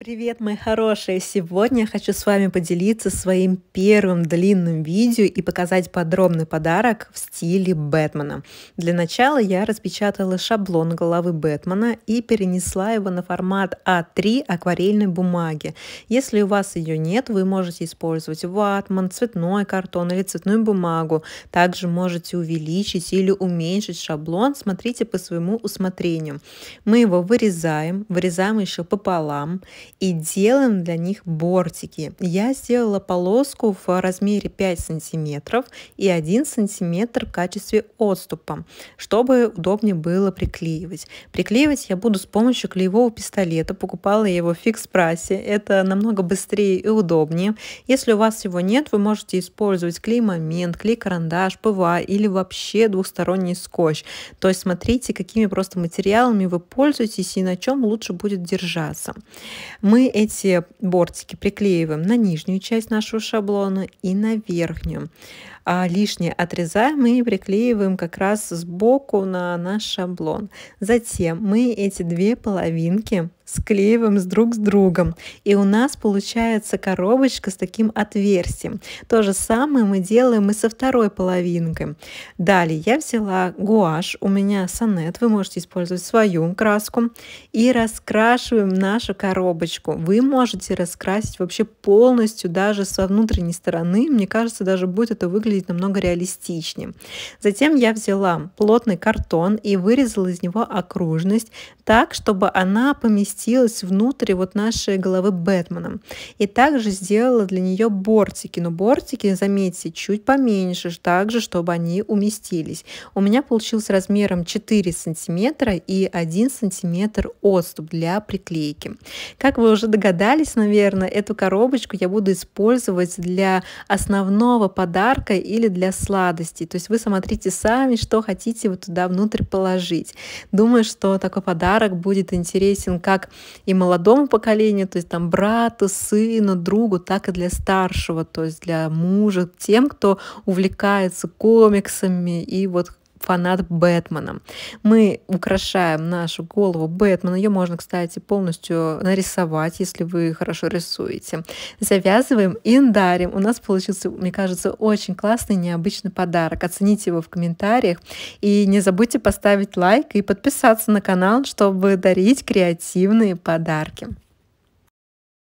Привет, мои хорошие! Сегодня я хочу с вами поделиться своим первым длинным видео и показать подробный подарок в стиле Бэтмена. Для начала я распечатала шаблон головы Бэтмена и перенесла его на формат А3 акварельной бумаги. Если у вас ее нет, вы можете использовать ватман, цветной картон или цветную бумагу. Также можете увеличить или уменьшить шаблон, смотрите по своему усмотрению. Мы его вырезаем, вырезаем еще пополам и делаем для них бортики. Я сделала полоску в размере 5 сантиметров и 1 сантиметр в качестве отступа, чтобы удобнее было приклеивать. Приклеивать я буду с помощью клеевого пистолета. Покупала я его в фикс-прайсе. Это намного быстрее и удобнее. Если у вас его нет, вы можете использовать клей-момент, клей-карандаш, ПВА или вообще двухсторонний скотч. То есть смотрите, какими просто материалами вы пользуетесь и на чем лучше будет держаться. Мы эти бортики приклеиваем на нижнюю часть нашего шаблона и на верхнюю а лишнее отрезаем и приклеиваем как раз сбоку на наш шаблон. Затем мы эти две половинки склеиваем с друг с другом. И у нас получается коробочка с таким отверстием. То же самое мы делаем и со второй половинкой. Далее я взяла гуашь, у меня сонет, вы можете использовать свою краску. И раскрашиваем нашу коробочку. Вы можете раскрасить вообще полностью, даже со внутренней стороны. Мне кажется, даже будет это выглядеть выглядеть намного реалистичнее. Затем я взяла плотный картон и вырезала из него окружность так, чтобы она поместилась внутрь вот нашей головы Бэтмена. И также сделала для нее бортики, но бортики, заметьте, чуть поменьше, также, чтобы они уместились. У меня получился размером 4 сантиметра и 1 сантиметр отступ для приклейки. Как вы уже догадались, наверное, эту коробочку я буду использовать для основного подарка или для сладостей. То есть вы смотрите сами, что хотите вот туда внутрь положить. Думаю, что такой подарок будет интересен как и молодому поколению, то есть там брату, сыну, другу, так и для старшего, то есть для мужа, тем, кто увлекается комиксами и вот фанат Бэтмена. Мы украшаем нашу голову Бэтмена. Ее можно, кстати, полностью нарисовать, если вы хорошо рисуете. Завязываем и дарим. У нас получился, мне кажется, очень классный, необычный подарок. Оцените его в комментариях. И не забудьте поставить лайк и подписаться на канал, чтобы дарить креативные подарки.